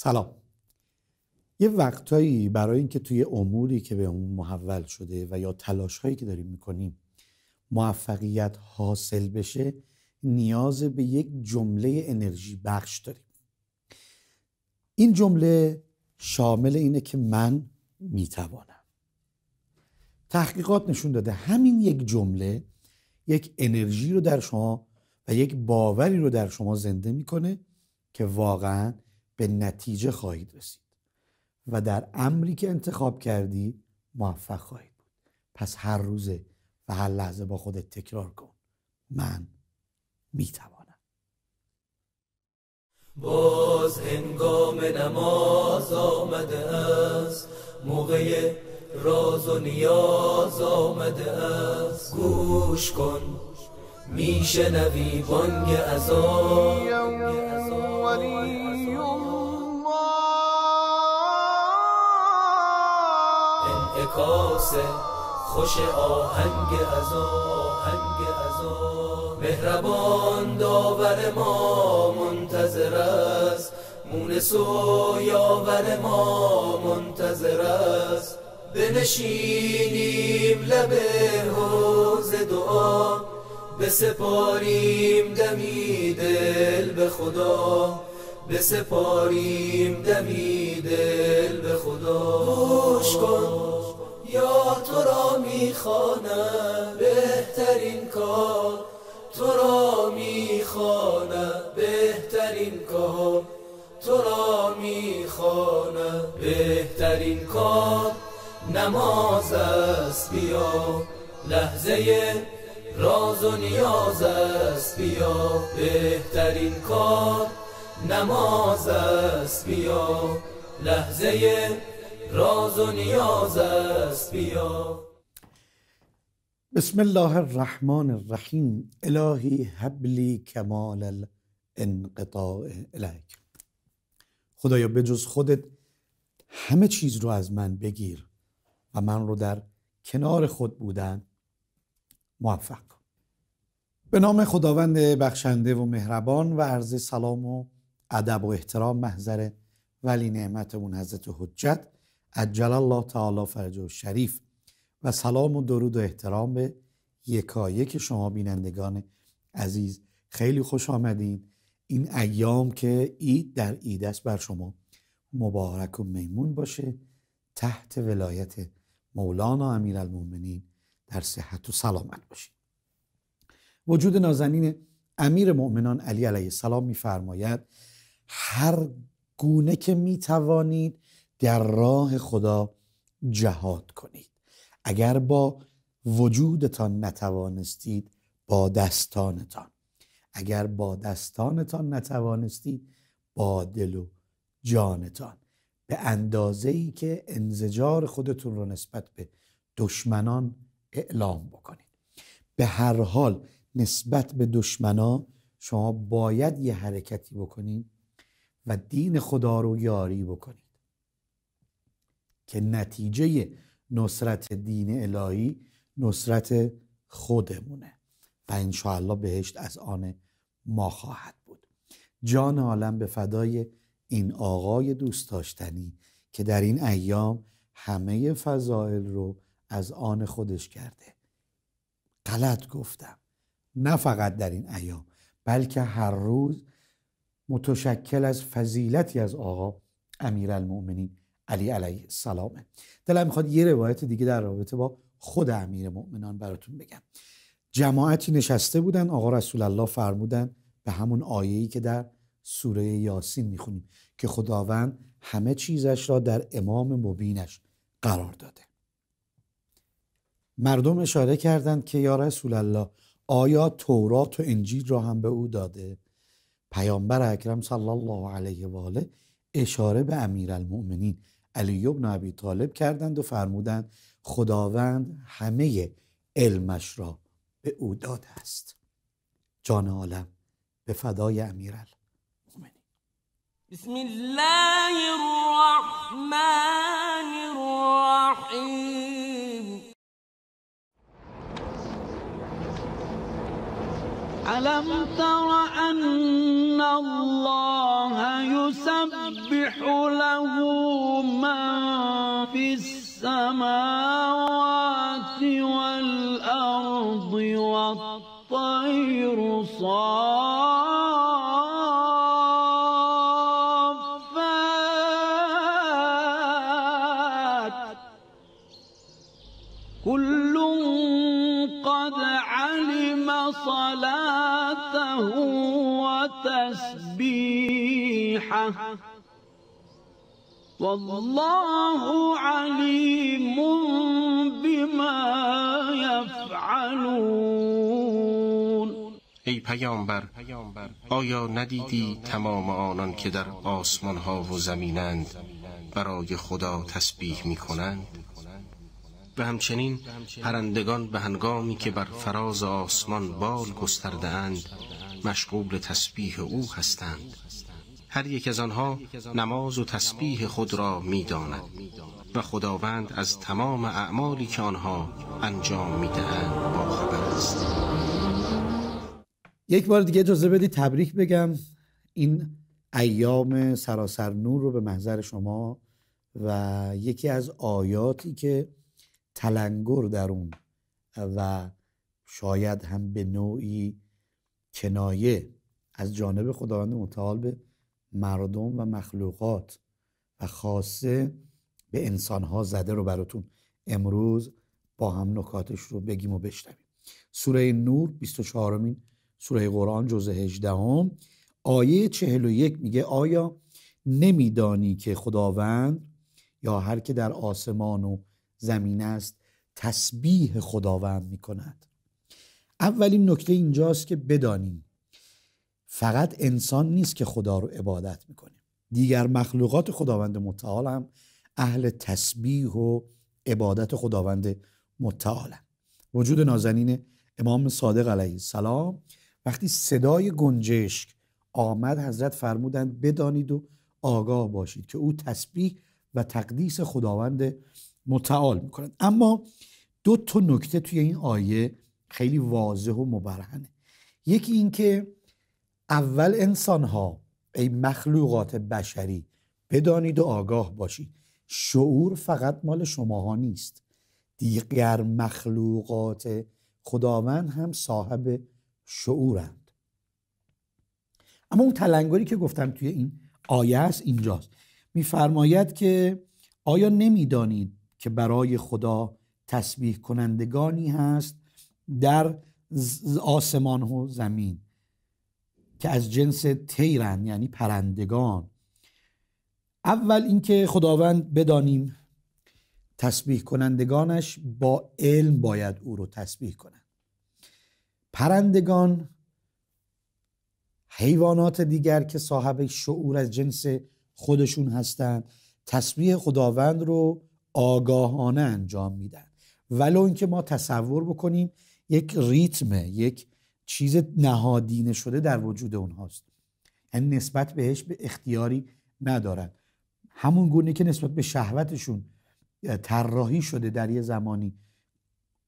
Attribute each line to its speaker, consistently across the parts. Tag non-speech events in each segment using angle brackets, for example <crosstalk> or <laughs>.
Speaker 1: سلام یه وقتایی برای اینکه توی اموری که به اون محول شده و یا تلاش هایی که داریم میکنیم موفقیت حاصل بشه نیاز به یک جمله انرژی بخش داریم این جمله شامل اینه که من میتوانم تحقیقات نشون داده همین یک جمله یک انرژی رو در شما و یک باوری رو در شما زنده میکنه که واقعا به نتیجه خواهید رسید و در امری که انتخاب کردی موفق خواهید بود پس هر روزه و هر لحظه با خودت تکرار کن من میتوانم
Speaker 2: باز هنگام نماز آمده است موقع راز و نیاز آمده است گوش کن میشنوی بانگ از خوش آهنگ از آهنگ از مهربان داور ما منتظر است مونس و یاور ما منتظر است بنشینیم لب حوز دعا بسپاریم دمی دل به خدا بسپاریم دمی دل به خدا گوش کن خانه بهترین کار تو را خانه بهترین کار تو را میخوانم بهترین کار نماز است بیا لحظه
Speaker 3: راز و نیاز
Speaker 2: است بیا بهترین کار نماز است بیا لحظه راز و نیاز است بیا
Speaker 1: بسم الله الرحمن الرحیم الهی حبلی کمال الانقطاع الیک خدایا بجز خودت همه چیز رو از من بگیر و من رو در کنار خود بودن موفق کن به نام خداوند بخشنده و مهربان و عرض سلام و ادب و احترام محضر ولی نعمتمون حضرت حجت عجل الله تعالی فرج و شریف و سلام و درود و احترام به یکایک شما بینندگان عزیز خیلی خوش آمدین این ایام که اید در اید است بر شما مبارک و میمون باشه تحت ولایت مولانا المومنین در صحت و سلامت باشید وجود نازنین امیر مؤمنان علی علیه السلام میفرماید هر گونه که میتوانید در راه خدا جهاد کنید اگر با وجودتان نتوانستید با دستانتان اگر با دستانتان نتوانستید با دل و جانتان به اندازه ای که انزجار خودتون رو نسبت به دشمنان اعلام بکنید به هر حال نسبت به دشمنان شما باید یه حرکتی بکنید و دین خدا رو یاری بکنید که نتیجه نصرت دین الهی نصرت خودمونه و انشاءالله بهشت از آن ما خواهد بود جان عالم به فدای این آقای دوست داشتنی که در این ایام همه فضائل رو از آن خودش کرده غلط گفتم نه فقط در این ایام بلکه هر روز متشکل از فضیلتی از آقا امیرالمؤمنین علی علیه السلامه دلم میخواد یه روایت دیگه در رابطه با خود امیر مؤمنان براتون بگم جماعتی نشسته بودن آقا رسول الله فرمودن به همون آیهی که در سوره یاسین میخونیم که خداوند همه چیزش را در امام مبینش قرار داده مردم اشاره کردند که یا رسول الله آیا تورات و انجیل را هم به او داده پیامبر اکرم صلی الله علیه و آله اشاره به امیرالمؤمنین علی ابن ابی طالب کردند و فرمودند خداوند همه علمش را به او داده است جان عالم به فدای امیرال
Speaker 2: بسم الله الرحمن الرحیم ألم تر أن الله يسبح له من في السماوات والأرض والطير صار والله علیم بما یفعلون ای پیامبر آیا ندیدی تمام آنان که در آسمان ها و زمینند برای خدا تسبیح می کنند و همچنین پرندگان به هنگامی که بر فراز آسمان بال گسترده اند مشغول تسبیح او هستند هر یک از آنها نماز و تسبیح خود را می داند و خداوند از تمام اعمالی که آنها انجام می دهند
Speaker 1: با خبر است یک بار دیگه اجازه بدید تبریک بگم این ایام سراسر نور رو به محضر شما و یکی از آیاتی که تلنگر در اون و شاید هم به نوعی کنایه از جانب خداوند متعال به مردم و مخلوقات و خاصه به انسانها زده رو براتون امروز با هم نکاتش رو بگیم و بشنویم سوره نور 24 مین سوره قرآن جزء 18 هم. آیه 41 میگه آیا نمیدانی که خداوند یا هر که در آسمان و زمین است تسبیح خداوند میکند اولین نکته اینجاست که بدانیم فقط انسان نیست که خدا رو عبادت میکنه دیگر مخلوقات خداوند متعال هم اهل تسبیح و عبادت خداوند متعال هم. وجود نازنین امام صادق علیه السلام وقتی صدای گنجشک آمد حضرت فرمودند بدانید و آگاه باشید که او تسبیح و تقدیس خداوند متعال میکنند اما دو تا نکته توی این آیه خیلی واضح و مبرهنه یکی اینکه اول انسان ها ای مخلوقات بشری بدانید و آگاه باشید شعور فقط مال شما ها نیست دیگر مخلوقات خداوند هم صاحب شعورند اما اون تلنگری که گفتم توی این آیه است اینجاست میفرماید که آیا نمیدانید که برای خدا تسبیح کنندگانی هست در آسمان و زمین که از جنس تیرن یعنی پرندگان اول اینکه خداوند بدانیم تسبیح کنندگانش با علم باید او رو تسبیح کنند پرندگان حیوانات دیگر که صاحب شعور از جنس خودشون هستند تسبیح خداوند رو آگاهانه انجام میدن ولو اینکه ما تصور بکنیم یک ریتم یک چیز نهادینه شده در وجود اونهاست یعنی نسبت بهش به اختیاری ندارن همون گونه که نسبت به شهوتشون طراحی شده در یه زمانی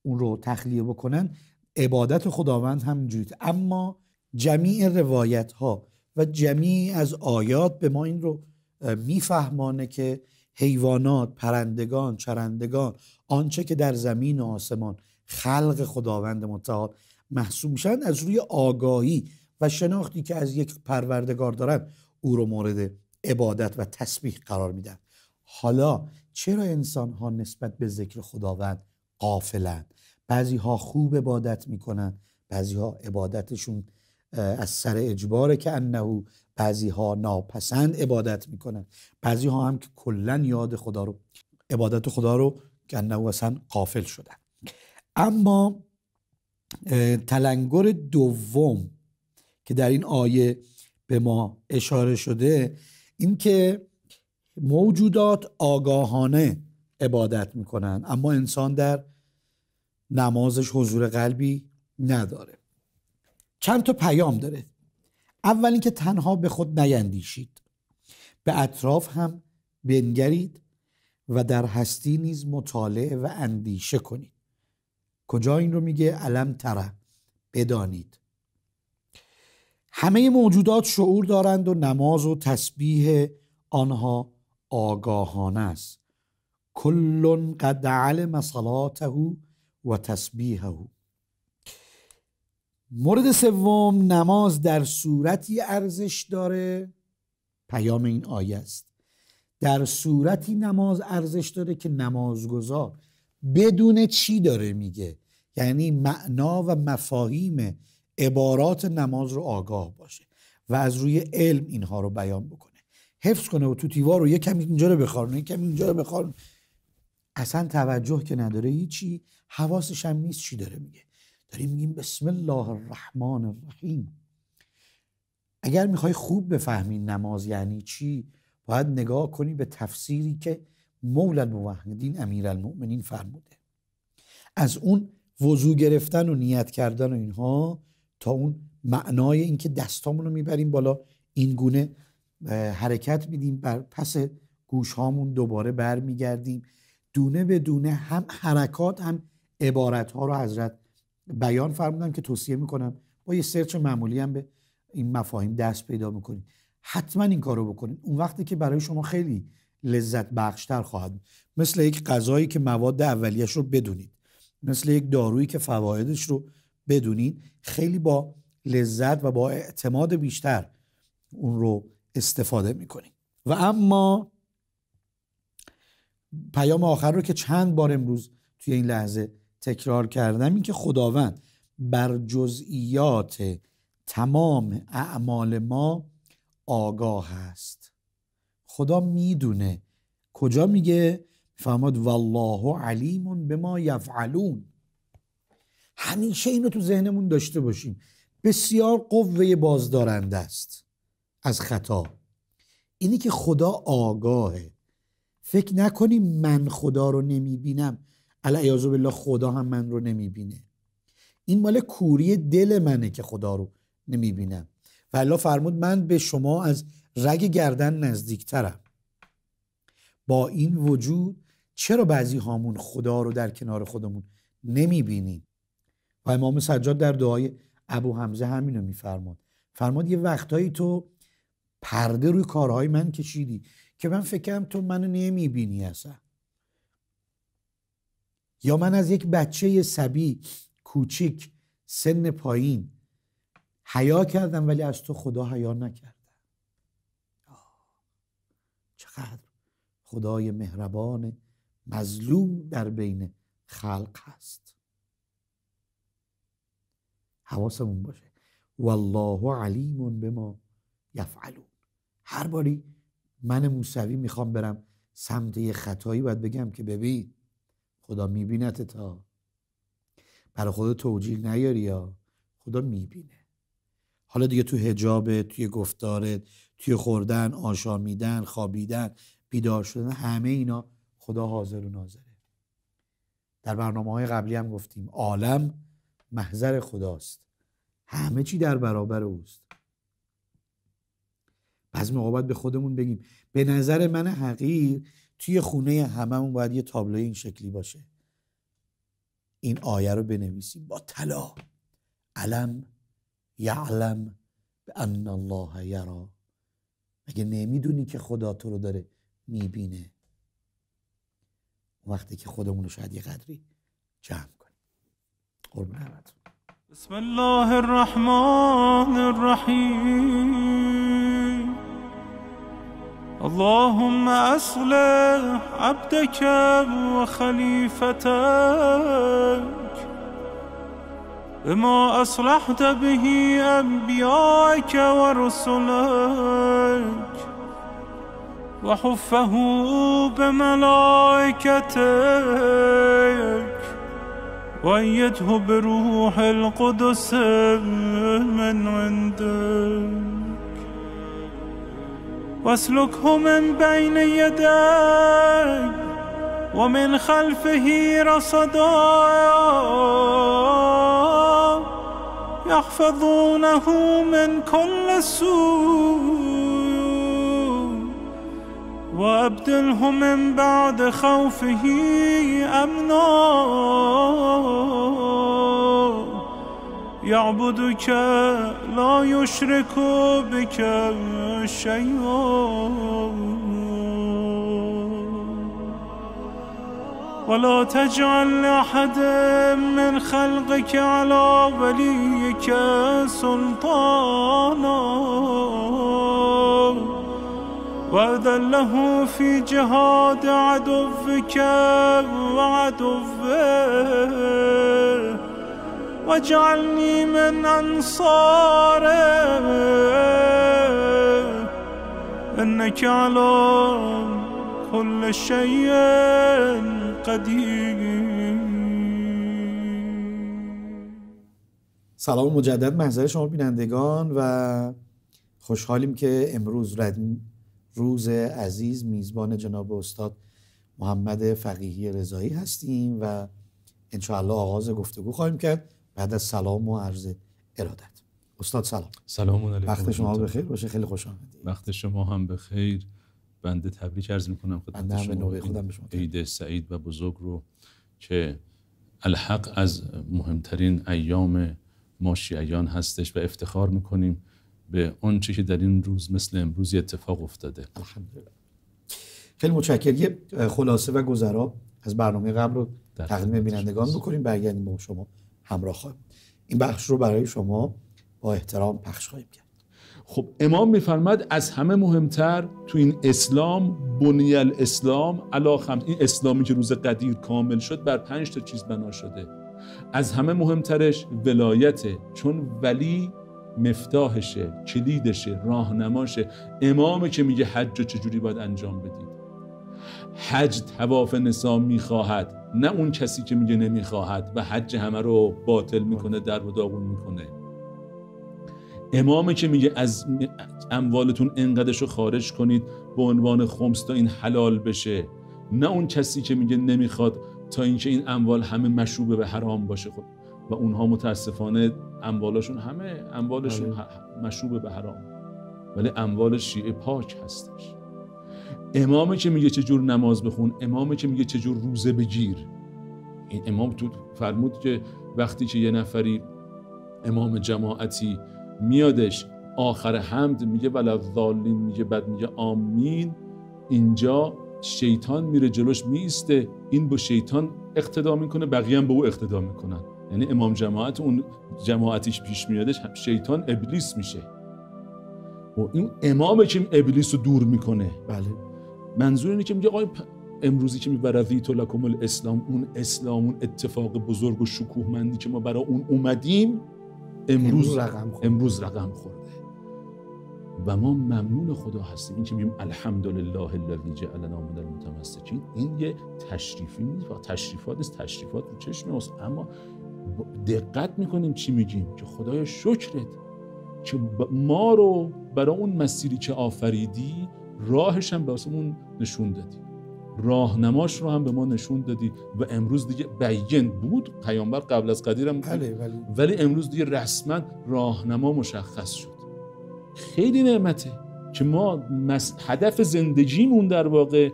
Speaker 1: اون رو تخلیه بکنن عبادت خداوند جوید. اما جمیع روایت ها و جمیع از آیات به ما این رو میفهمانه که حیوانات، پرندگان، چرندگان آنچه که در زمین و آسمان خلق خداوند متعال محسوب میشن از روی آگاهی و شناختی که از یک پروردگار دارن او رو مورد عبادت و تسبیح قرار میدن حالا چرا انسان ها نسبت به ذکر خداوند قافلند بعضی ها خوب عبادت میکنن بعضی ها عبادتشون از سر اجباره که انه بعضی ها ناپسند عبادت میکنند بعضی ها هم که کلا یاد خدا رو عبادت خدا رو که انهو اصلا قافل شدن اما تلنگر دوم که در این آیه به ما اشاره شده این که موجودات آگاهانه عبادت میکنن اما انسان در نمازش حضور قلبی نداره چند تا پیام داره اول اینکه تنها به خود نیندیشید به اطراف هم بنگرید و در هستی نیز مطالعه و اندیشه کنید کجا این رو میگه علم تره بدانید همه موجودات شعور دارند و نماز و تسبیح آنها آگاهانه است کل قد علم صلاته و تسبیحه مورد سوم نماز در صورتی ارزش داره پیام این آیه است در صورتی نماز ارزش داره که نمازگزار بدون چی داره میگه یعنی معنا و مفاهیم عبارات نماز رو آگاه باشه و از روی علم اینها رو بیان بکنه حفظ کنه و تو دیوار رو یه کمی اینجا رو بخارونه یکم اینجا رو بخوان. اصلا توجه که نداره هیچی حواسش هم نیست چی داره میگه داریم میگیم بسم الله الرحمن الرحیم اگر میخوای خوب بفهمی نماز یعنی چی باید نگاه کنی به تفسیری که مولد الموحدین امیر المؤمنین فرموده از اون وضوع گرفتن و نیت کردن و اینها تا اون معنای اینکه دستامون رو میبریم بالا این گونه حرکت میدیم بر پس گوش هامون دوباره برمیگردیم دونه به دونه هم حرکات هم عبارت ها رو حضرت بیان فرمودم که توصیه میکنم با یه سرچ معمولی هم به این مفاهیم دست پیدا میکنیم حتما این کار رو بکنید اون وقتی که برای شما خیلی لذت بخشتر خواهد مثل یک غذایی که مواد اولیش رو بدونید مثل یک دارویی که فوایدش رو بدونید خیلی با لذت و با اعتماد بیشتر اون رو استفاده میکنید و اما پیام آخر رو که چند بار امروز توی این لحظه تکرار کردم این که خداوند بر جزئیات تمام اعمال ما آگاه است خدا میدونه کجا میگه فهمد والله علیم به ما یفعلون همیشه اینو تو ذهنمون داشته باشیم بسیار قوه بازدارنده است از خطا اینی که خدا آگاهه فکر نکنیم من خدا رو نمیبینم علیه بالله خدا هم من رو نمیبینه این مال کوری دل منه که خدا رو نمیبینم و الله فرمود من به شما از رگ گردن نزدیکترم با این وجود چرا بعضی هامون خدا رو در کنار خودمون نمی بینیم و امام سجاد در دعای ابو حمزه همین رو میفرماد فرماد یه وقتهایی تو پرده روی کارهای من کشیدی که من فکرم تو منو نمیبینی اصلا یا من از یک بچه سبی کوچیک سن پایین حیا کردم ولی از تو خدا حیا نکرد چقدر خدای مهربان مظلوم در بین خلق هست حواسمون باشه والله علیم به ما یفعلون هر باری من موسوی میخوام برم سمت یه خطایی باید بگم که ببین خدا میبینت تا برای خدا توجیه نیاری یا خدا میبینه حالا دیگه تو هجابت توی گفتاره توی خوردن آشامیدن خوابیدن بیدار شدن همه اینا خدا حاضر و ناظره در برنامه های قبلی هم گفتیم عالم محضر خداست همه چی در برابر اوست پس مقابل به خودمون بگیم به نظر من حقیر توی خونه هممون باید یه تابلوی این شکلی باشه این آیه رو بنویسیم با طلا علم یعلم به ان الله یرا اگه نمیدونی که خدا تو رو داره میبینه وقتی که خودمون رو شاید یه قدری جمع کنیم
Speaker 4: بسم الله الرحمن الرحیم اللهم اصلح عبدک وخلیفتک ما أصلحت به أنبيائك ورسلك وحفه بملائكتك وأيده بروح القدس من عندك واسلكه من بين يديك ومن خلفه رصداك يحفظونه من كل سوء وأبدله من بعد خوفه أمنا يعبدك لا يشرك بك شيئا ولا تجعل لأحد من خلقك على وليك سلطانا وأذله في جهاد عدوك وعدوه واجعلني من أنصاره إنك على كل شيء قدیم
Speaker 1: سلام مجدد محضر شما بینندگان و خوشحالیم که امروز روز عزیز میزبان جناب استاد محمد فقیهی رضایی هستیم و انشاءالله آغاز گفتگو خواهیم کرد بعد از سلام و عرض
Speaker 3: ارادت استاد سلام سلام علیکم وقت شما بخیر
Speaker 1: باشه خیلی خوش
Speaker 3: آمدید وقت شما هم بخیر بنده تبریک عرض میکنم خدمت شما خودم عید سعید و بزرگ رو که الحق از مهمترین ایام ما شیعیان هستش و افتخار میکنیم به اون چیزی که در این روز مثل امروز اتفاق افتاده
Speaker 1: خیلی متشکرم یه
Speaker 3: خلاصه و گذرا از
Speaker 1: برنامه قبل رو تقدیم بینندگان بکنیم برگردیم با شما همراه خواهیم این بخش رو برای
Speaker 3: شما با احترام پخش خواهیم کرد خب امام میفرماد از همه مهمتر تو این اسلام بنی الاسلام علا خمس این اسلامی که روز قدیر کامل شد بر پنج تا چیز بنا شده از همه مهمترش ولایته چون ولی مفتاحشه کلیدشه راهنماشه امامه که میگه حج رو چجوری باید انجام بدید حج تواف نسا میخواهد نه اون کسی که میگه نمیخواهد و حج همه رو باطل میکنه در و داغون میکنه امامی که میگه از اموالتون انقدرش رو خارج کنید به عنوان خمس تا این حلال بشه نه اون کسی که میگه نمیخواد تا اینکه این اموال همه مشروبه به حرام باشه خود خب، و اونها متاسفانه اموالشون همه اموالشون بله. مشروبه به حرام ولی اموال شیعه پاک هستش امامی که میگه چجور نماز بخون امامی که میگه چجور روزه بگیر این امام تو فرمود که وقتی که یه نفری امام جماعتی میادش آخر حمد میگه ظالم میگه بعد میگه آمین اینجا شیطان میره جلوش میسته این با شیطان اقتدا میکنه بقیه هم به او اقتدا میکنن یعنی امام جماعت اون جماعتیش پیش میادش شیطان ابلیس میشه و این امامه که ابلیس رو دور میکنه بله منظور اینه که میگه آقای امروزی که میبردی تو لکم الاسلام اون اسلام اون اتفاق بزرگ و شکوهمندی که ما برای اون اومدیم امروز رقم خورده. امروز رقم خورده و ما ممنون خدا هستیم این که میگیم الحمدلله الذی جعلنا من المتمسکین این یه تشریفی نیست و تشریفات است تشریفات رو چشم اما دقت میکنیم چی میگیم که خدای شکرت که ما رو برای اون مسیری که آفریدی راهش هم اون نشون دادی راهنماش رو هم به ما نشون دادی و امروز دیگه بیین بود پیامبر قبل از قدیرم بله، بله. ولی امروز دیگه رسما راهنما مشخص شد خیلی نعمته که ما هدف زندگیمون در واقع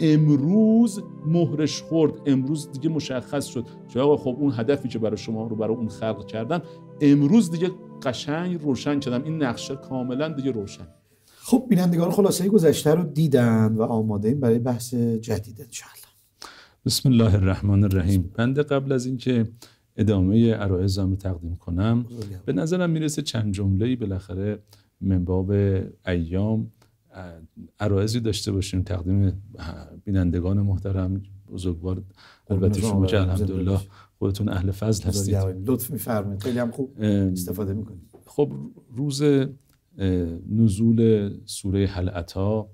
Speaker 3: امروز مهرش خورد امروز دیگه مشخص شد که آقا خب اون هدفی که برای شما رو برای اون خلق کردم امروز دیگه قشنگ روشن کردم این نقشه کاملا دیگه روشن
Speaker 1: خب بینندگان خلاصه گذشته رو دیدن و آماده این برای بحث جدید انشاءالله
Speaker 3: بسم الله الرحمن الرحیم بنده قبل از اینکه ادامه هم رو تقدیم کنم بله. به نظرم میرسه چند جمله ای بالاخره منباب ایام عرایزی داشته باشیم تقدیم بینندگان محترم بزرگوار البته شما که الحمدلله خودتون اهل فضل هستید
Speaker 1: لطف میفرمایید خیلی هم خوب
Speaker 3: استفاده میکنید خب روز نزول سوره حلعتا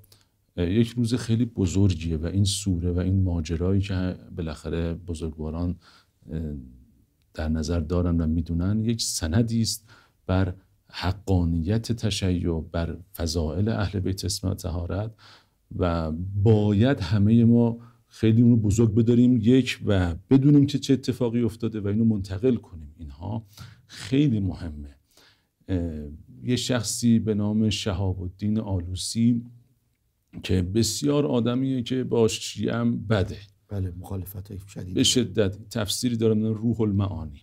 Speaker 3: یک روز خیلی بزرگیه و این سوره و این ماجرایی که بالاخره بزرگواران در نظر دارن و میدونن یک سندی است بر حقانیت تشیع بر فضائل اهل بیت اسم و تهارت و باید همه ما خیلی اونو بزرگ بداریم یک و بدونیم که چه اتفاقی افتاده و اینو منتقل کنیم اینها خیلی مهمه یه شخصی به نام شهاب الدین آلوسی که بسیار آدمیه که با شیعه هم بده بله مخالفت شدید به شدت تفسیری دارم روح المعانی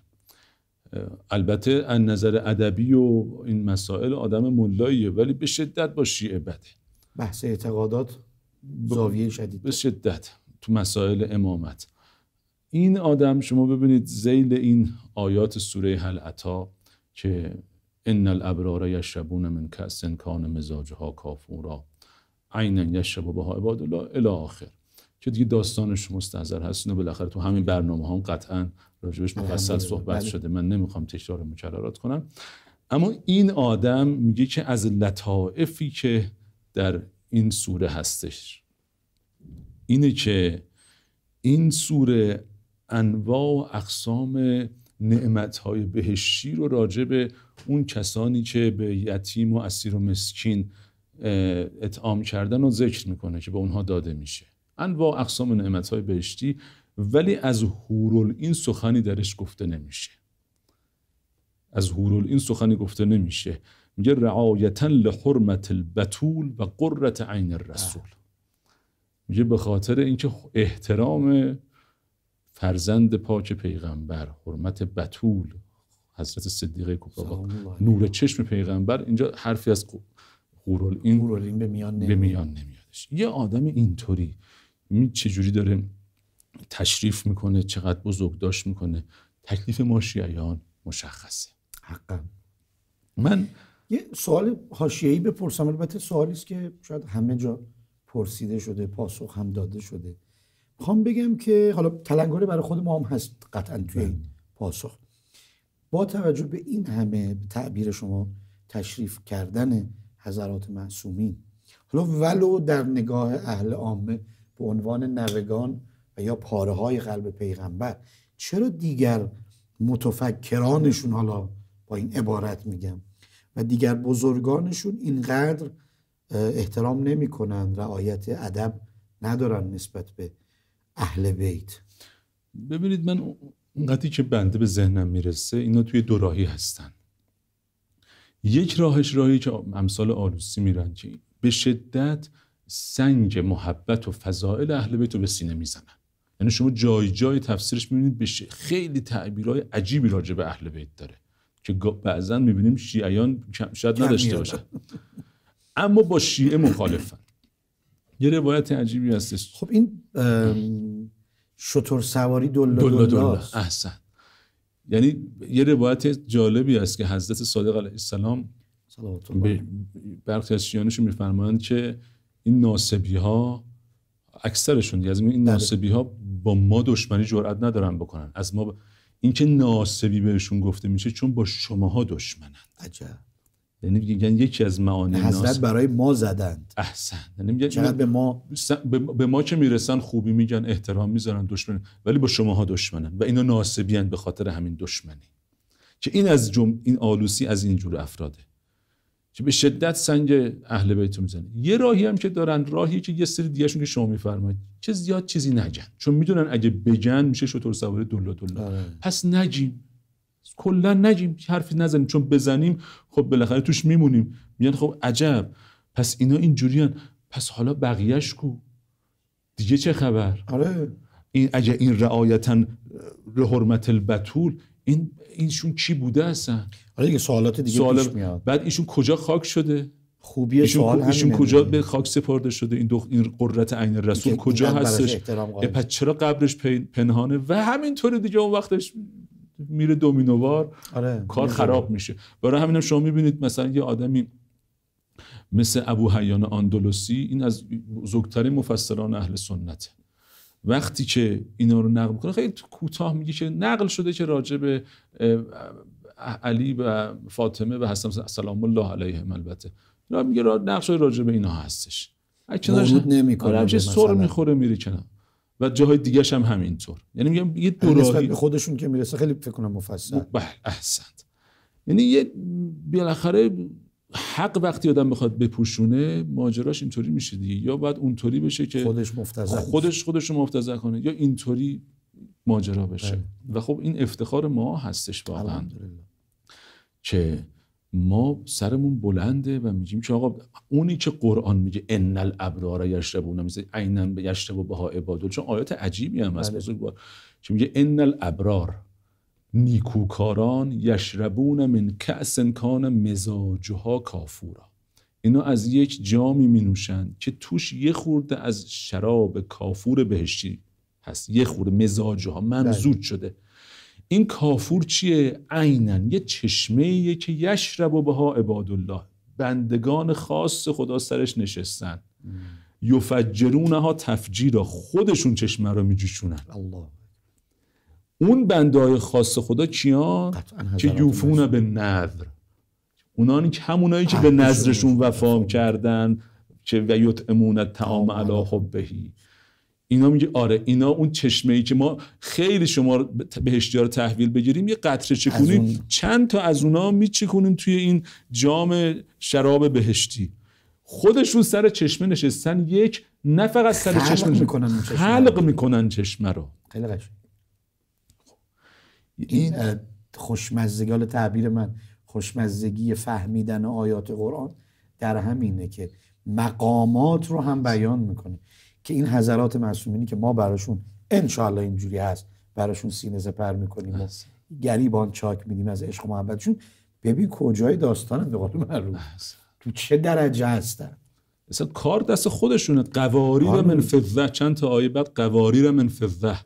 Speaker 3: البته از نظر ادبی و این مسائل آدم ملاییه ولی به شدت با شیعه بده بحث اعتقادات زاویه شدید به شدت تو مسائل امامت این آدم شما ببینید زیل این آیات سوره حل که ان الابرار یشربون من کأس کان مزاجها کافورا عینا یشرب بها عباد الله الی آخر که دیگه داستانش مستظر هست اینو بالاخره تو همین برنامه هم قطعا راجبش مفصل صحبت بله. شده من نمیخوام تکرار مکررات کنم اما این آدم میگه که از لطائفی که در این سوره هستش اینه که این سوره انواع و اقسام های بهشتی رو راجع به اون کسانی که به یتیم و اسیر و مسکین اطعام کردن رو ذکر میکنه که به اونها داده میشه انواع اقسام نعمت های بهشتی ولی از هورول این سخنی درش گفته نمیشه از هورول این سخنی گفته نمیشه میگه رعایتا لحرمت البتول و قررت عین الرسول میگه به خاطر اینکه احترام فرزند پاک پیغمبر حرمت بتول حضرت صدیقه کبرا نور چشم پیغمبر اینجا حرفی از قرال این به میان نمیاد. میان نمیادش یه آدم اینطوری می چجوری داره تشریف میکنه چقدر بزرگ داشت میکنه تکلیف ما شیعیان مشخصه حقا
Speaker 1: من یه سوال حاشیه‌ای بپرسم البته سوالی است که شاید همه جا پرسیده شده پاسخ هم داده شده میخوام بگم که حالا تلنگری برای خود ما هم هست قطعا توی این بله. پاسخ با توجه به این همه تعبیر شما تشریف کردن حضرات معصومین حالا ولو در نگاه اهل عامه به عنوان نوگان و یا پاره های قلب پیغمبر چرا دیگر متفکرانشون حالا با این عبارت میگم و دیگر بزرگانشون اینقدر احترام نمی کنند رعایت ادب ندارن نسبت به اهل بیت
Speaker 3: ببینید من اینقدری که بنده به ذهنم میرسه اینا توی دو راهی هستن یک راهش راهی که امثال آلوسی میرن که به شدت سنگ محبت و فضائل اهل بیت رو به سینه میزنن یعنی شما جای جای تفسیرش میبینید بشه خیلی تعبیرهای عجیبی راجع به اهل بیت داره که بعضا میبینیم شیعیان شاید نداشته باشن اما با شیعه مخالفن یه روایت عجیبی هستش خب این شطور
Speaker 1: سواری دل دل دل
Speaker 3: احسن یعنی یه روایت جالبی است که حضرت صادق علیه السلام برخی از شیانش میفرمایند که این ناسبی ها اکثرشون از یعنی این بله. ناسبی ها با ما دشمنی جرأت ندارن بکنن از ما اینکه ناسبی بهشون گفته میشه چون با شماها دشمنن عجب یعنی, یعنی یکی از معانی حضرت برای ما زدند احسن یعنی, یعنی به ما به ما که میرسن خوبی میگن احترام میذارن دشمن ولی با شماها دشمنن و اینا ناسبیان به خاطر همین دشمنی که این از جم... این آلوسی از این جور افراده که به شدت سنگ اهل بیت میزنه یه راهی هم که دارن راهی که یه سری دیگه که شما میفرمایید چه زیاد چیزی نگن چون میدونن اگه بگن میشه شطور سوار دلا دلا آره. پس نجیم کلا نجیم حرفی نزنیم چون بزنیم خب بالاخره توش میمونیم میگن خب عجب پس اینا اینجوریان پس حالا بقیهش کو دیگه چه خبر آره این اگه این رعایتا به حرمت البتول این اینشون کی بوده هستن آره دیگه سوالات دیگه سوال... پیش میاد بعد ایشون کجا خاک شده خوبی ایشون, سوال ایشون کجا به خاک سپرده شده این دخ... این قررت عین رسول کجا هستش پس چرا قبرش پنهانه و همینطوری دیگه اون وقتش میره دومینووار آره، کار خراب میشه برای همینم شما میبینید مثلا یه آدمی مثل ابو حیان آندلوسی این از بزرگترین مفسران اهل سنته وقتی که اینا رو نقل میکنه خیلی کوتاه میگه که نقل شده که راجع به علی و فاطمه و حسن سلام الله علیهم البته میگه را نقش راجع به اینا هستش کنارش نمیکنه سر میخوره میری کنم و جاهای دیگه هم همینطور یعنی میگم یه دوراهی
Speaker 1: خودشون که میرسه خیلی فکر کنم مفصل
Speaker 3: بله احسنت یعنی یه بالاخره حق وقتی آدم بخواد بپوشونه ماجراش اینطوری میشه دیگه یا باید اونطوری بشه که خودش مفتزه خودش خودش رو کنه یا اینطوری ماجرا بشه بله. و خب این افتخار ما هستش واقعا که ما سرمون بلنده و میگیم که آقا اونی که قرآن میگه ان الابرار یشربون مثل عینا به یشرب بها عباد چون آیات عجیبی هم هست بله. بزرگوار که میگه ان الابرار نیکوکاران یشربون من کأس کان مزاجها کافورا اینا از یک جامی می نوشند که توش یه خورده از شراب کافور بهشتی هست یه خورده مزاجها ممزود بله. شده این کافور چیه عینن یه چشمه یه که یشرب بها عباد الله بندگان خاص خدا سرش نشستن یفجرونها تفجیرا خودشون چشمه رو میجوشونن الله اون بندهای خاص خدا کیان که یوفون به نظر اونانی که همونایی که به نظرشون وفام کردن که و یطعمون تعام علا بهی اینا میگه آره اینا اون چشمه ای که ما خیلی شما بهشتی رو تحویل بگیریم یه قطره چکونیم اون... چند تا از اونا میچکونیم توی این جام شراب بهشتی خودشون سر چشمه نشستن یک نه فقط سر چشمه میکنن حلق میکنن چشمه رو خیلی قشنگ خب. این خوشمزگی حالا تعبیر من
Speaker 1: خوشمزگی فهمیدن آیات قرآن در همینه که مقامات رو هم بیان میکنه که این حضرات معصومینی که ما براشون انشالله اینجوری هست براشون سینه زپر میکنیم گریبان چاک میدیم از عشق و محبتشون ببین کجای داستان به قول تو چه درجه هستن
Speaker 3: مثلا کار دست خودشونه قواری را آره. من فضه چند تا آیه بعد قواری را من فضه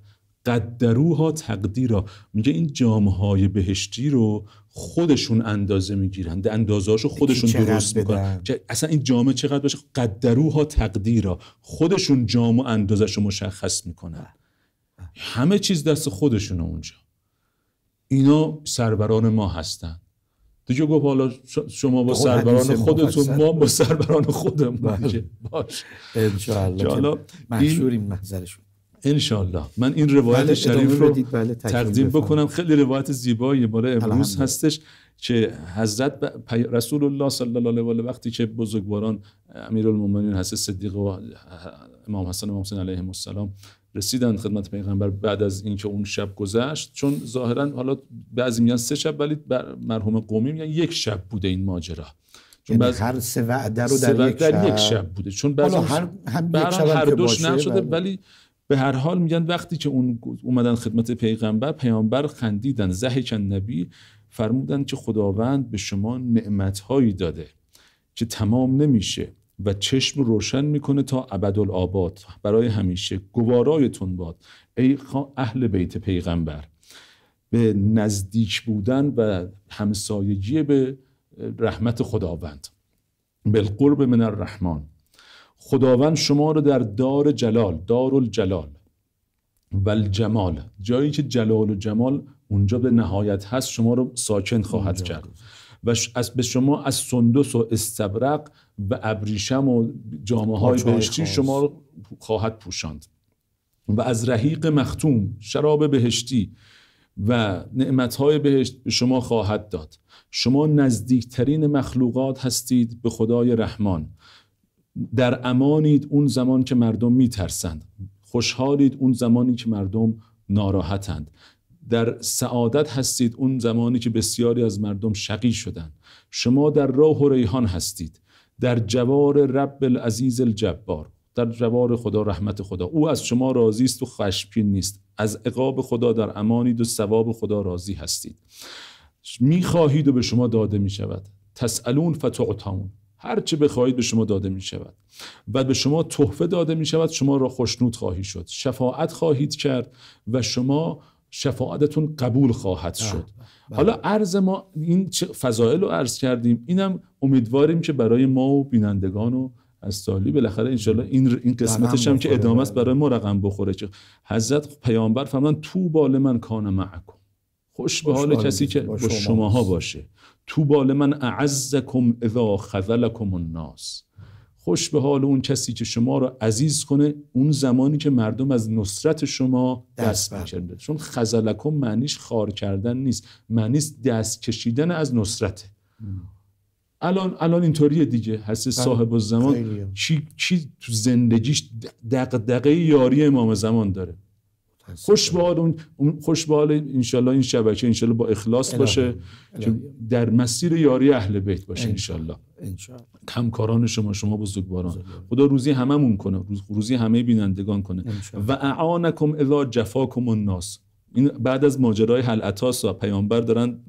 Speaker 3: قدروها تقدیرا میگه این جامهای بهشتی رو خودشون اندازه میگیرن رو خودشون درست میکنن اصلا این جامعه چقدر باشه قدروها تقدیرا خودشون جام و رو مشخص میکنن همه چیز دست خودشون اونجا اینا سربران ما هستن دیگه گفت حالا شما با سربران خودتون ما با سربران خودمون بله. باش انشاءالله محشوریم انشالله من این روایت بله شریف رو بله، تقدیم بکنم خیلی روایت زیبایی برای امروز هستش که حضرت رسول الله صلی الله علیه و وقتی که بزرگواران امیرالمومنین حضرت صدیق و امام حسن و امام حسین علیهم السلام رسیدن خدمت پیغمبر بعد از اینکه اون شب گذشت چون ظاهرا حالا بعضی میگن سه شب ولی مرحوم قومی میگن یک شب بوده این ماجرا چون یعنی
Speaker 1: هر سه وعده
Speaker 3: رو در, یک, شب. یک شب بوده چون بعضی هر هم, هر دوش نشده بله. ولی به هر حال میگن وقتی که اون اومدن خدمت پیغمبر پیامبر خندیدن زهکن نبی فرمودن که خداوند به شما نعمتهایی داده که تمام نمیشه و چشم روشن میکنه تا ابدالآباد برای همیشه گوارایتون باد ای اهل بیت پیغمبر به نزدیک بودن و همسایگی به رحمت خداوند بالقرب من الرحمن خداوند شما رو در دار جلال دار الجلال و الجمال جایی که جلال و جمال اونجا به نهایت هست شما رو ساکن خواهد کرد و از به شما از سندس و استبرق و ابریشم و جامعه های بهشتی شما رو خواهد پوشاند و از رحیق مختوم شراب بهشتی و های بهشت به شما خواهد داد شما نزدیکترین مخلوقات هستید به خدای رحمان در امانید اون زمان که مردم میترسند خوشحالید اون زمانی که مردم ناراحتند در سعادت هستید اون زمانی که بسیاری از مردم شقی شدند شما در راه و ریحان هستید در جوار رب العزیز الجبار در جوار خدا رحمت خدا او از شما راضی است و خشمگین نیست از عقاب خدا در امانید و ثواب خدا راضی هستید میخواهید و به شما داده می شود تسالون فتعطون هر چه بخواهید به شما داده می شود و به شما تحفه داده می شود شما را خوشنود خواهی شد شفاعت خواهید کرد و شما شفاعتتون قبول خواهد بله، شد بله، بله. حالا عرض ما این فضائل رو عرض کردیم اینم امیدواریم که برای ما و بینندگان و از سالی بالاخره انشالله این این قسمتش هم که ادامه است برای ما رقم بخوره که حضرت پیامبر فرمودن تو بال من کان معکم خوش به حال کسی که با شماها, باشه تو بال من اعزکم اذا خذلکم الناس خوش به حال اون کسی که شما رو عزیز کنه اون زمانی که مردم از نصرت شما دست میکرده چون خزلکم معنیش خار کردن نیست معنیش دست کشیدن از نصرته الان الان اینطوریه دیگه هست بله. صاحب الزمان چی چی تو زندگیش دغدغه یاری امام زمان داره خوش اون انشالله این شبکه با اخلاص باشه که در مسیر یاری اهل بیت باشه انشالله همکاران شما شما بزرگواران خدا روزی هممون کنه روزی همه بینندگان کنه و اعانکم اذا جفاکم الناس این بعد از ماجرای اتاس و پیامبر دارن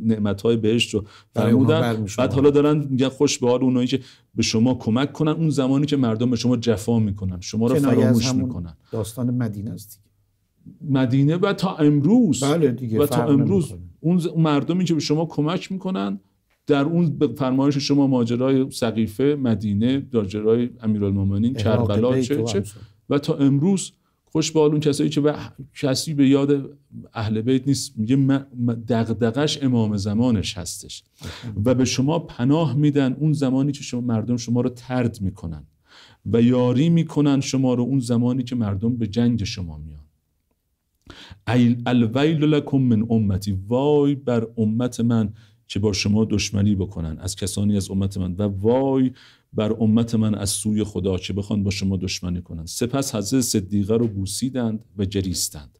Speaker 3: های بهشت رو فرمودن بعد حالا دارن میگن خوش به حال اونایی که به شما کمک کنن اون زمانی که مردم به شما جفا میکنن شما رو فراموش میکنن داستان مدینه است مدینه و تا امروز بله دیگه و تا امروز اون مردمی که به شما کمک میکنن در اون فرمایش شما ماجرای سقیفه مدینه ماجرای امیرالمومنین کربلا چه و تا امروز خوش به اون کسایی که کسی به یاد اهل بیت نیست میگه دغدغش امام زمانش هستش و به شما پناه میدن اون زمانی که شما مردم شما رو ترد میکنن و یاری میکنن شما رو اون زمانی که مردم به جنگ شما میان الویل لکم من امتی وای بر امت من که با شما دشمنی بکنن از کسانی از امت من و وای بر امت من از سوی خدا که بخوان با شما دشمنی کنن سپس حضرت صدیقه رو بوسیدند و جریستند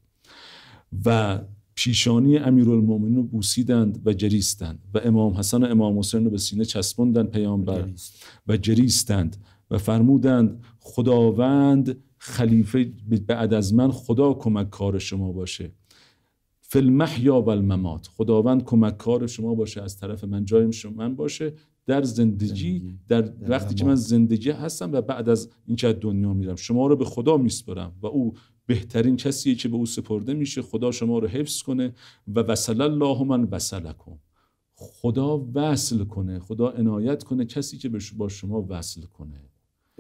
Speaker 3: و پیشانی امیرالمومنین رو بوسیدند و جریستند و امام حسن و امام حسین رو به سینه چسبوندند پیامبر و جریستند و فرمودند خداوند خلیفه بعد از من خدا کمک کار شما باشه فلمحیا یا الممات خداوند کمک کار شما باشه از طرف من جایم شما من باشه در زندگی در, وقتی که من زندگی هستم و بعد از اینکه از دنیا میرم شما رو به خدا میسپرم و او بهترین کسیه که به او سپرده میشه خدا شما رو حفظ کنه و وصل الله من وصلکم خدا وصل کنه خدا عنایت کنه کسی که با شما وصل کنه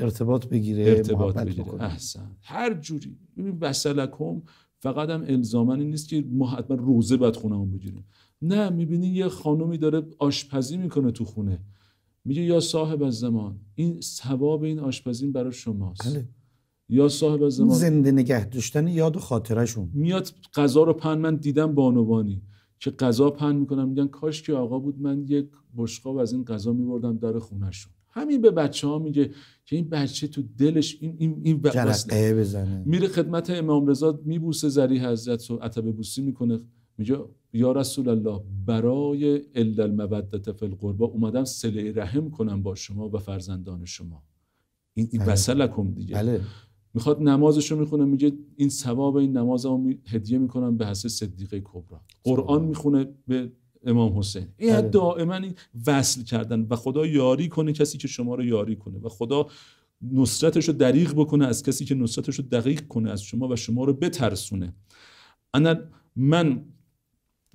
Speaker 3: ارتباط بگیره ارتباط بگیره احسن هر جوری ببین بسلکم فقط هم الزامن نیست که ما حتما روزه باید خونمون بگیریم نه میبینی یه خانومی داره آشپزی میکنه تو خونه میگه یا صاحب از زمان این ثواب این آشپزی برای شماست هلی. بله. یا صاحب از زمان زنده نگه داشتن یاد و خاطرشون میاد غذا رو پن من دیدم بانوانی که غذا پن میکنم میگن کاش که آقا بود من یک بشقاب از این غذا میبردم در خونهشون همین به بچه ها میگه که این بچه تو دلش این این این بزنه میره خدمت امام رضا میبوسه زری حضرت و عتبه بوسی میکنه میگه یا رسول الله برای الا المودت فی القربا اومدم سله رحم کنم با شما و فرزندان شما این این بله. دیگه بله. میخواد نمازشو میخونه میگه این ثواب این نمازمو هدیه میکنم به حضرت صدیقه کبرا قرآن میخونه به امام حسین این بله. دائما وصل کردن و خدا یاری کنه کسی که شما رو یاری کنه و خدا نصرتش رو دریغ بکنه از کسی که نصرتش رو دقیق کنه از شما و شما رو بترسونه انا من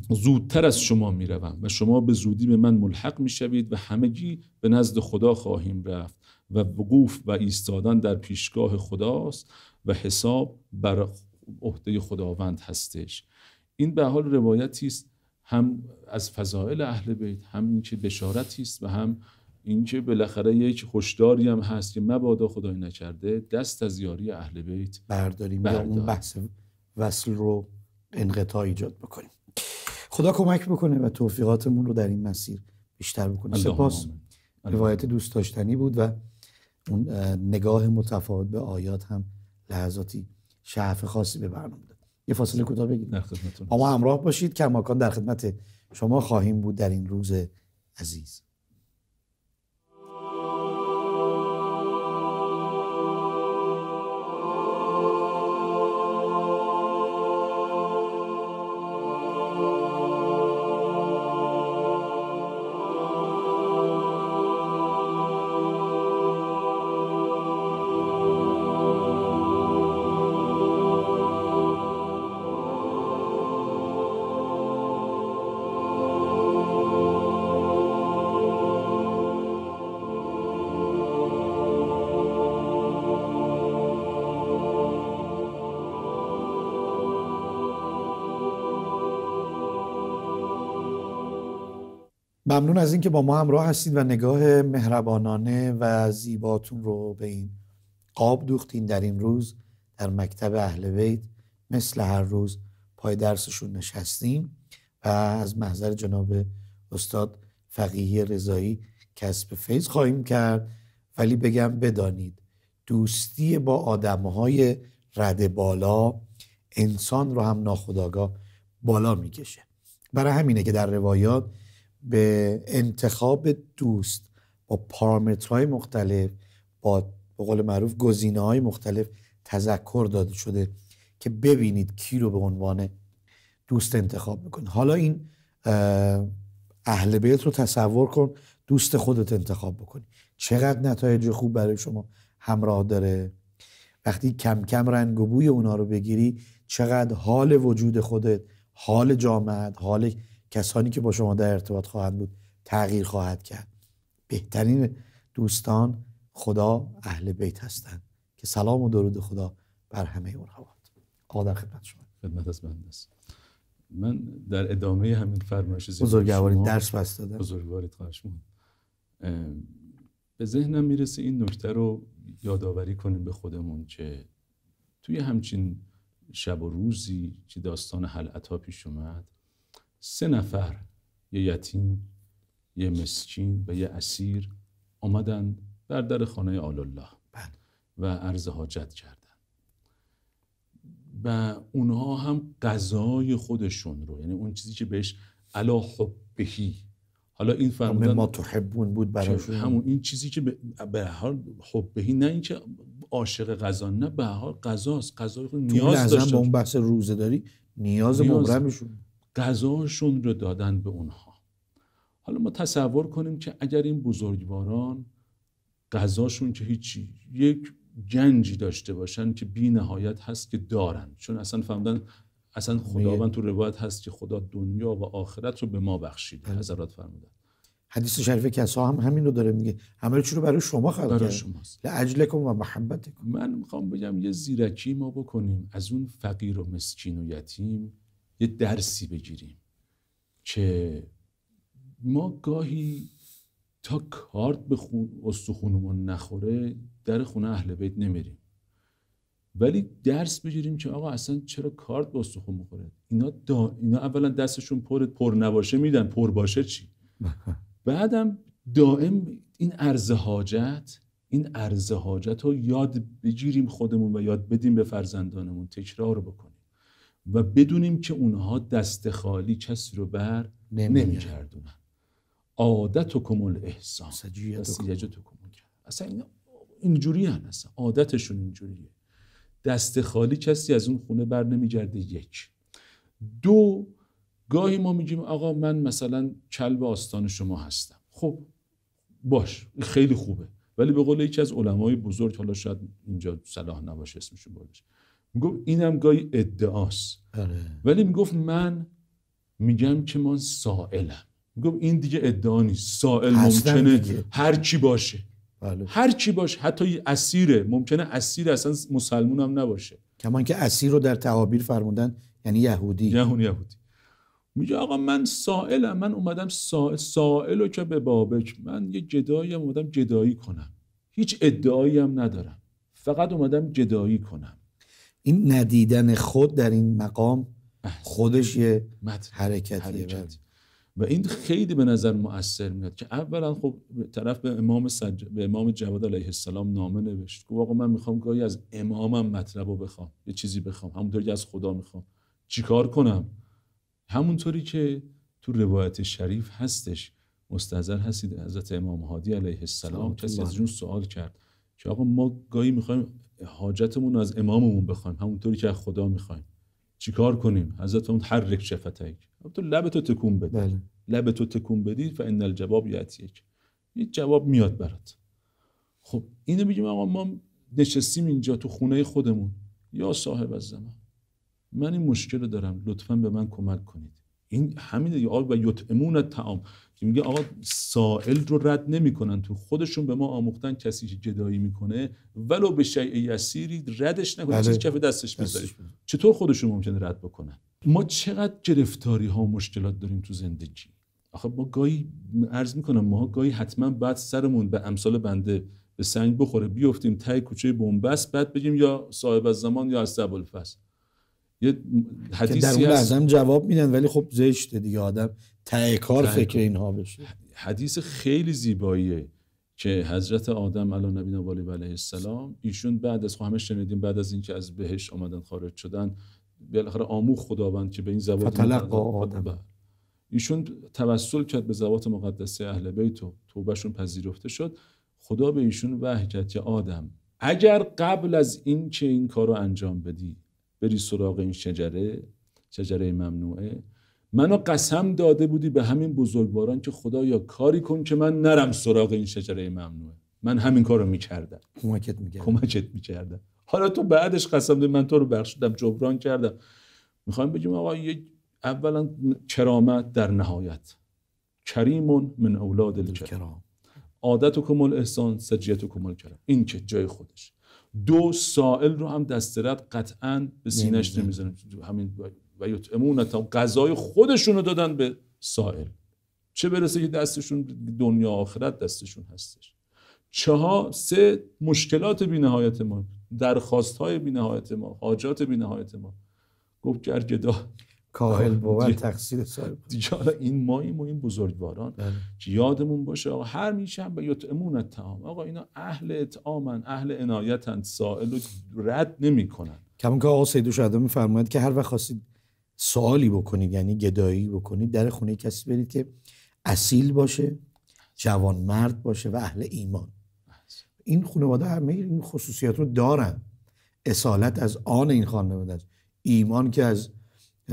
Speaker 3: زودتر از شما میروم و شما به زودی به من ملحق میشوید و همگی به نزد خدا خواهیم رفت و وقوف و ایستادن در پیشگاه خداست و حساب بر عهده خداوند هستش این به حال روایتی است هم از فضائل اهل بیت هم اینکه بشارتی است و هم اینکه بالاخره یک خوشداری هم هست که مبادا خدای نکرده دست از یاری اهل بیت برداریم یا اون
Speaker 1: بحث وصل رو انقطاع ایجاد بکنیم خدا کمک بکنه و توفیقاتمون رو در این مسیر بیشتر بکنه سپاس روایت دوست داشتنی بود و اون نگاه متفاوت به آیات هم لحظاتی شعف خاصی به برنامه یه فاصله کوتاه بگیریم با ما همراه باشید کماکان در خدمت شما خواهیم بود در این روز عزیز ممنون از اینکه با ما همراه هستید و نگاه مهربانانه و زیباتون رو به این قاب دوختین در این روز در مکتب اهل بیت مثل هر روز پای درسشون نشستیم و از محضر جناب استاد فقیه رضایی کسب فیض خواهیم کرد ولی بگم بدانید دوستی با آدمهای رد بالا انسان رو هم ناخداگاه بالا میکشه برای همینه که در روایات به انتخاب دوست با پارامترهای مختلف با به قول معروف گزینه های مختلف تذکر داده شده که ببینید کی رو به عنوان دوست انتخاب میکنید حالا این اهل بیت رو تصور کن دوست خودت انتخاب بکنی چقدر نتایج خوب برای شما همراه داره وقتی کم کم رنگ و بوی اونا رو بگیری چقدر حال وجود خودت حال جامعت حال کسانی که با شما در ارتباط خواهند بود تغییر خواهد کرد بهترین دوستان خدا اهل بیت هستند که سلام و درود خدا بر همه اون باد آقا در خدمت شما خدمت از
Speaker 3: من در ادامه همین فرمایش زیبا درس بس دادم بزرگوارید خواهش به ذهنم میرسه این نکته رو یادآوری کنیم به خودمون که توی همچین شب و روزی که داستان حل پیش اومد سه نفر یه یتیم یه مسکین و یه اسیر آمدند بر در خانه آل الله بله. و عرض حاجت کردند و اونها هم غذای خودشون رو یعنی اون چیزی که بهش علا حبهی حالا این خب، فرمودن ما تحبون بود براشون همون این چیزی که به حال حبهی نه اینکه عاشق غذا نه به حال غذاست غذای خود نیاز داشتن با اون بحث روزه داری نیاز, نیاز. مبرمشون غذاشون رو دادن به اونها حالا ما تصور کنیم که اگر این بزرگواران غذاشون که هیچی یک گنجی داشته باشن که بی نهایت هست که دارن چون اصلا فهمدن اصلا خداوند تو روایت هست که خدا دنیا و آخرت رو به ما بخشید بله. حضرات فرمودن حدیث شریف کسا هم همین رو داره
Speaker 1: میگه همه رو برای شما خلق برای شماست
Speaker 3: کن و محبتکم من میخوام بگم یه زیرکی ما بکنیم از اون فقیر و مسکین و یتیم یه درسی بگیریم که ما گاهی تا کارت به خون نخوره در خونه اهل بیت نمیریم ولی درس بگیریم که آقا اصلا چرا کارت به استخون میخوره اینا, دا... اینا اولا دستشون پر پر نباشه میدن پر باشه چی <laughs> بعدم دائم این عرض حاجت این عرض حاجت رو یاد بگیریم خودمون و یاد بدیم به فرزندانمون تکرار بکنیم و بدونیم که اونها دست خالی کسی رو بر نمیگردونن عادت و کمل احسان سجیت و کمال اصلا اینجوری عادتشون اینجوریه دست خالی کسی از اون خونه بر نمیگرده یک دو گاهی ما میگیم آقا من مثلا کلب آستان شما هستم خب باش خیلی خوبه ولی به قول یکی از علمای بزرگ حالا شاید اینجا صلاح نباشه اسمشون بردش میگفت اینم گاهی ادعاست آره. ولی میگفت من میگم که من سائلم میگفت این دیگه ادعا نیست سائل ممکنه هر چی باشه بله. هر چی باشه حتی اسیره ممکنه اسیر اصلا مسلمونم هم نباشه کمان که اسیر رو در تعابیر فرمودن یعنی یهودی یهون یهودی میگه آقا من سائلم من اومدم سائلو رو که به بابک من یه جدایی هم اومدم جدایی کنم هیچ ادعایی هم ندارم فقط اومدم جدایی کنم
Speaker 1: این ندیدن خود در این مقام خودش یه
Speaker 3: حرکت. بله. و این خیلی به نظر مؤثر میاد که اولا خب طرف به امام سج... به امام جواد علیه السلام نامه نوشت گفت آقا من میخوام گاهی از امامم مطلب رو بخوام یه چیزی بخوام همونطوری که از خدا میخوام چیکار کنم همونطوری که تو روایت شریف هستش مستظر هستید حضرت امام هادی علیه السلام کسی از جون سوال کرد که آقا ما گاهی میخوایم حاجتمون از اماممون بخوایم همونطوری که از خدا میخوایم چیکار کنیم حضرت اون حرک شفتک تو لب تو تکون بده بله. لب تو تکون بدی و ان الجواب یاتیک یه جواب میاد برات خب اینو میگیم آقا ما نشستیم اینجا تو خونه خودمون یا صاحب از زمان من این مشکل رو دارم لطفا به من کمک کنید این همین و یطعمون الطعام که میگه آقا سائل رو رد نمیکنن تو خودشون به ما آموختن کسی که جدایی میکنه ولو به شیء یسیری ردش نکنه بله. چیزی کف دستش بذاری چطور خودشون ممکنه رد بکنن ما چقدر گرفتاری ها و مشکلات داریم تو زندگی آخه ما گاهی عرض میکنم ما گاهی حتما بعد سرمون به امثال بنده به سنگ بخوره بیفتیم تای کوچه بنبست بعد بگیم یا صاحب از زمان یا از زبالفصل یه در اون
Speaker 1: جواب میدن ولی خب زشته دیگه آدم ته کار فکر اینها بشه
Speaker 3: حدیث خیلی زیباییه که حضرت آدم علی نبینا و علیه السلام ایشون بعد از خب همه بعد از اینکه از بهش آمدن خارج شدن بالاخره آموخ خداوند که به این زوات فتلق آدم بله. ایشون توسل کرد به زبات مقدسه اهل بیت و توبهشون پذیرفته شد خدا به ایشون وحی کرد که آدم اگر قبل از این که این کارو انجام بدی بری سراغ این شجره شجره ممنوعه منو قسم داده بودی به همین بزرگواران که خدایا کاری کن که من نرم سراغ این شجره ممنوعه من همین کارو میکردم کمکت میکردم کمکت حالا تو بعدش قسم دادی من تو رو بخشیدم جبران کردم میخوام بگیم آقا یک اولا کرامت در نهایت کریمون من اولاد الکرام عادت و کمال احسان سجیت و کمال کرم این که جای خودش دو سائل رو هم رد قطعا به سینش نمیزنن همین و یطعمون غذای خودشون رو دادن به سائل چه برسه که دستشون دنیا آخرت دستشون هستش چهار سه مشکلات بینهایت ما درخواست های بینهایت ما حاجات بینهایت ما گفت گرگدا کاهل بود تقصیر صاحب دیگه حالا این مایم و این بزرگواران که بله. یادمون باشه آقا هر میشن به یطعمون تمام آقا اینا اهل اطعامن اهل عنایتن سائل رو رد نمیکنن
Speaker 1: کمان که آقا سیدو عدم میفرماید که هر وقت خواستید سوالی بکنید یعنی گدایی بکنید در خونه کسی برید که اصیل باشه جوان مرد باشه و اهل ایمان این خانواده همه این خصوصیت رو دارن اصالت از آن این خانواده است ایمان که از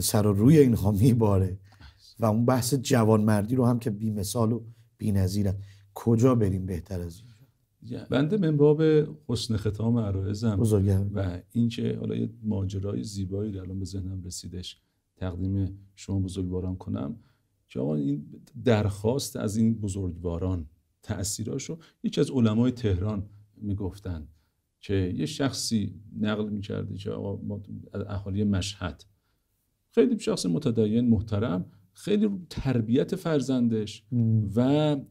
Speaker 1: سر و روی اینها میباره و اون بحث جوانمردی رو هم که بی و بی
Speaker 3: کجا بریم بهتر از این بنده منباب حسن ختام عرایزم و اینکه حالا یه ماجرای زیبایی الان به ذهنم رسیدش تقدیم شما بزرگواران کنم که آقا این درخواست از این بزرگواران تأثیراشو یکی از علمای تهران میگفتن که یه شخصی نقل میکرده که آقا ما از اهالی مشهد خیلی شخص متدین محترم خیلی تربیت فرزندش و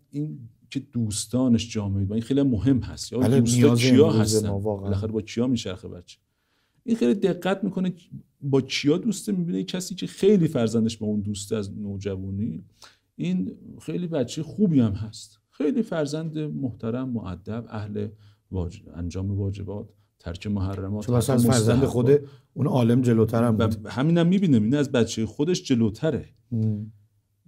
Speaker 3: این که دوستانش جامعه با این خیلی مهم هست یا بله، دوستا چیا هستن بالاخره با کیا میشرخه بچه این خیلی دقت میکنه با چیا دوسته میبینه کسی که خیلی فرزندش با اون دوسته از نوجوانی این خیلی بچه خوبی هم هست خیلی فرزند محترم معدب اهل انجام واجبات ترک محرمات چون اصلا فرزند خود
Speaker 1: اون عالم جلوتر هم بود
Speaker 3: همینم هم میبینم این از بچه خودش جلوتره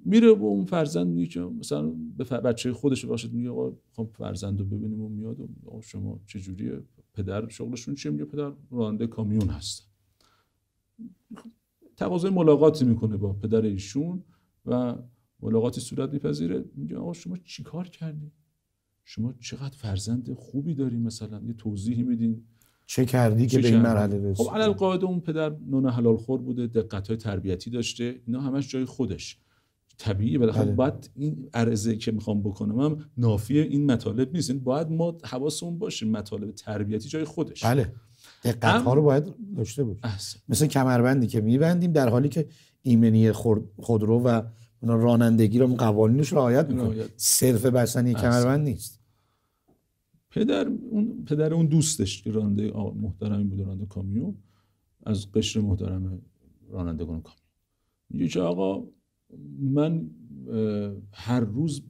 Speaker 3: میره با اون فرزند میگه که مثلا به بچه خودش باشد میگه آقا خب فرزند رو ببینیم و میاد و آقا شما چه پدر شغلشون چیه میگه پدر راننده کامیون هست خب تقاضای ملاقاتی میکنه با پدر ایشون و ملاقاتی صورت میپذیره میگه آقا شما چیکار کردی شما چقدر فرزند خوبی داری مثلا یه توضیحی میدین چه کردی که به این مرحله رسید خب قاعده اون پدر نون حلال خور بوده دقت های تربیتی داشته اینا همش جای خودش طبیعیه خب باید بله. این عرضه که میخوام بکنم هم نافی این مطالب نیست باید ما حواسمون باشه مطالب تربیتی جای خودش بله
Speaker 1: دقت ها رو باید داشته باشیم مثل کمربندی که میبندیم در حالی که ایمنی خودرو و رانندگی رو قوانینش رعایت میکنه صرف بستنی کمربند
Speaker 3: نیست پدر اون پدر اون دوستش راننده محترمی بود راننده کامیون از قشر محترم رانندگان کامیون میگه که آقا من هر روز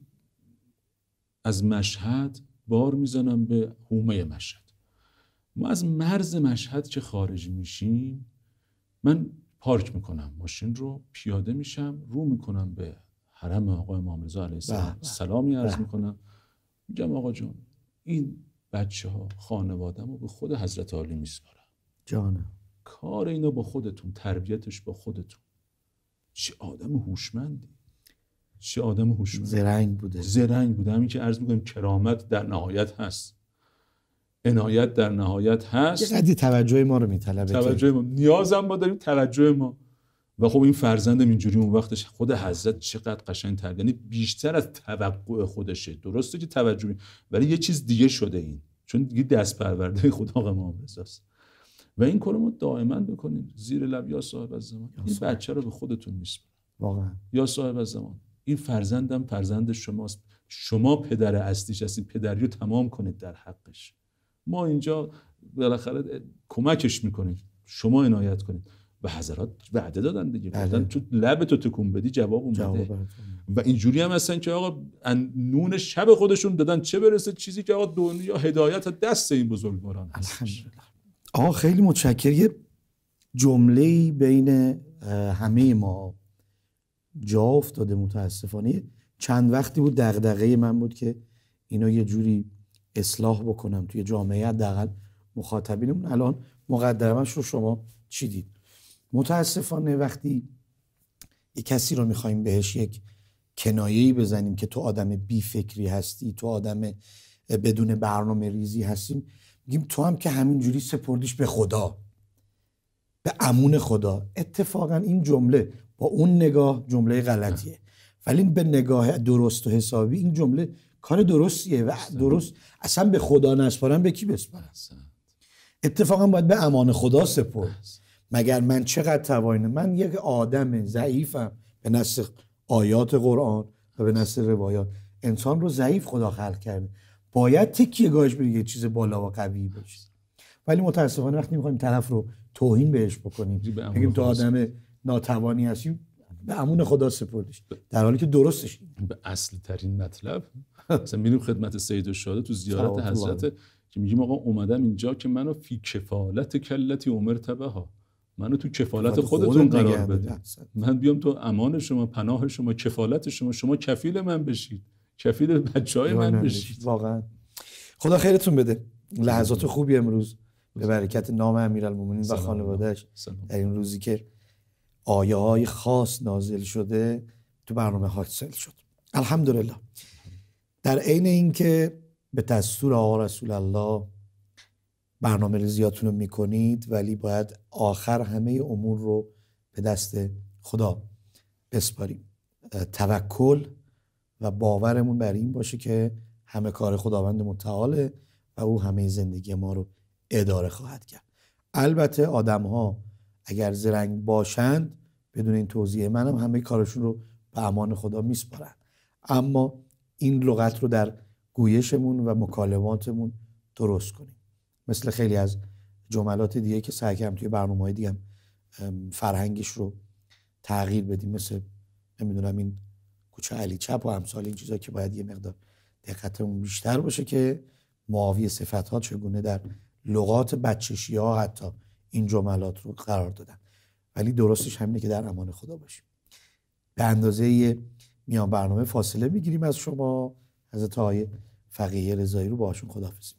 Speaker 3: از مشهد بار میزنم به حومه مشهد ما از مرز مشهد که خارج میشیم من پارک میکنم ماشین رو پیاده میشم رو میکنم به حرم آقای امام رضا علیه بله، السلام بله. سلامی عرض بله. میکنم میگم آقا جون این بچه ها خانواده رو به خود حضرت عالی میسپارم جانم کار اینو با خودتون تربیتش با خودتون چه آدم هوشمندی چه آدم هوشمند زرنگ بوده زرنگ بوده همین که عرض میکنیم کرامت در نهایت هست عنایت در نهایت هست یه قدی
Speaker 1: توجه ما رو میطلبه توجه
Speaker 3: ما نیازم ما داریم توجه ما و خب این فرزندم اینجوری اون وقتش خود حضرت چقدر قشنگ تر یعنی بیشتر از توقع خودشه درسته که توجه ولی یه چیز دیگه شده این چون دیگه دست پرورده خدا آقا امام و این کار ما دائما بکنیم زیر لب یا صاحب از زمان این بچه رو به خودتون میسپارید واقعا یا صاحب از زمان این فرزندم فرزند شماست شما پدر اصلیش هستید پدری رو تمام کنید در حقش ما اینجا بالاخره کمکش میکنیم شما عنایت کنید و حضرات وعده دادن دیگه بله. گفتن تو لب تو تکون بدی جواب اومده و اینجوری هم هستن که آقا نون شب خودشون دادن چه برسه چیزی که آقا دنیا هدایت دست این بزرگواران
Speaker 1: آقا خیلی متشکر یه جمله بین همه ما جا افتاده متاسفانه چند وقتی بود دغدغه من بود که اینا یه جوری اصلاح بکنم توی جامعه حداقل مخاطبینمون الان مقدمش رو شما چی دید متاسفانه وقتی یه کسی رو میخوایم بهش یک کنایه‌ای بزنیم که تو آدم بی فکری هستی تو آدم بدون برنامه ریزی هستیم میگیم تو هم که همین جوری سپردیش به خدا به امون خدا اتفاقا این جمله با اون نگاه جمله غلطیه ولی به نگاه درست و حسابی این جمله کار درستیه و درست اصلا به خدا نسپارن به کی بسپارن اتفاقا باید به امان خدا سپرد مگر من چقدر توانم من یک آدم ضعیفم به نسخ آیات قرآن و به نسخ روایات انسان رو ضعیف خدا خلق کرده باید تکیه گاهش بگه یه چیز بالا و قوی باشه ولی متاسفانه وقتی میخوایم طرف رو توهین بهش بکنیم بگیم تو آدم ناتوانی هستی به امون خدا سپردش
Speaker 3: در حالی که درستش به اصل ترین مطلب مثلا میریم خدمت سید و شاده تو زیارت حضرت بله. که میگیم آقا اومدم اینجا که منو فی کفالت کلتی عمر تبه ها منو تو کفالت خودتون قرار بده من بیام تو امان شما پناه شما کفالت شما شما کفیل من بشید کفیل بچه های من بشید واقعا
Speaker 1: خدا خیرتون بده لحظات خوبی امروز به برکت نام امیرالمومنین و خانوادهش در این روزی که آیه های خاص نازل شده تو برنامه حاصل شد الحمدلله در عین اینکه به دستور آقا رسول الله برنامه ریزیاتون رو میکنید ولی باید آخر همه امور رو به دست خدا بسپاریم توکل و باورمون بر این باشه که همه کار خداوند متعاله و او همه زندگی ما رو اداره خواهد کرد البته آدم ها اگر زرنگ باشند بدون این توضیح منم همه کارشون رو به امان خدا میسپارن اما این لغت رو در گویشمون و مکالماتمون درست کنیم مثل خیلی از جملات دیگه که سعی کردم توی برنامه های دیگه فرهنگش رو تغییر بدیم مثل نمیدونم این کوچه علی چپ و امثال این چیزا که باید یه مقدار دقتمون بیشتر باشه که معاوی صفت ها چگونه در لغات بچشی ها حتی این جملات رو قرار دادن ولی درستش همینه که در امان خدا باشیم به اندازه میان برنامه فاصله میگیریم از شما از های فقیه رضایی رو باشون خدافزیم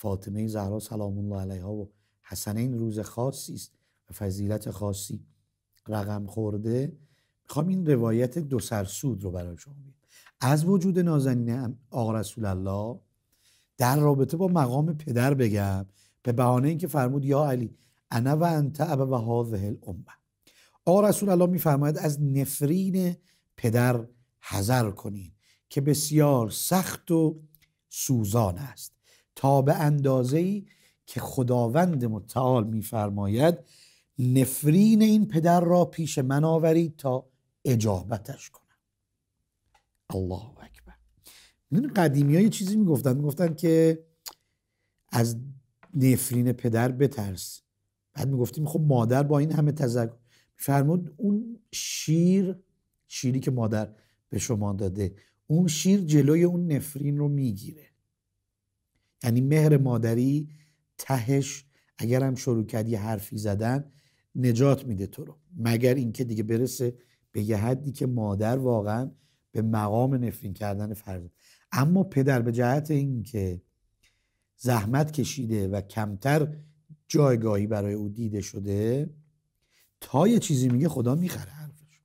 Speaker 1: فاطمه زهرا سلام الله علیها و حسن این روز خاصی است و فضیلت خاصی رقم خورده میخوام این روایت دو سرسود رو برای شما بگم از وجود نازنین آقا رسول الله در رابطه با مقام پدر بگم به بهانه اینکه فرمود یا علی انا و انت و هاذه الامه آقا رسول الله میفرماید از نفرین پدر حذر کنین که بسیار سخت و سوزان است تا به اندازه ای که خداوند متعال میفرماید نفرین این پدر را پیش من آورید تا اجابتش کنم الله اکبر این قدیمی ها یه چیزی میگفتن میگفتن که از نفرین پدر بترس بعد میگفتیم خب مادر با این همه تذکر فرمود اون شیر شیری که مادر به شما داده اون شیر جلوی اون نفرین رو میگیره یعنی مهر مادری تهش اگر هم شروع کردی حرفی زدن نجات میده تو رو مگر اینکه دیگه برسه به یه حدی که مادر واقعا به مقام نفرین کردن فرزند اما پدر به جهت اینکه زحمت کشیده و کمتر جایگاهی برای او دیده شده تا یه چیزی میگه خدا میخره حرفش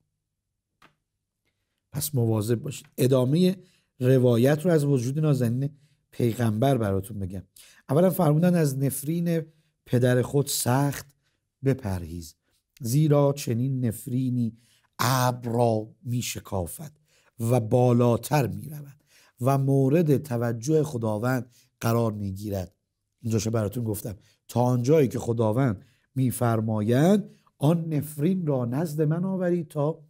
Speaker 1: پس مواظب باشید ادامه روایت رو از وجود نازنین پیغمبر براتون بگم اولا فرمودن از نفرین پدر خود سخت بپرهیز زیرا چنین نفرینی ابر را می و بالاتر می رود و مورد توجه خداوند قرار می گیرد براتون گفتم تا آنجایی که خداوند میفرمایند آن نفرین را نزد من آورید تا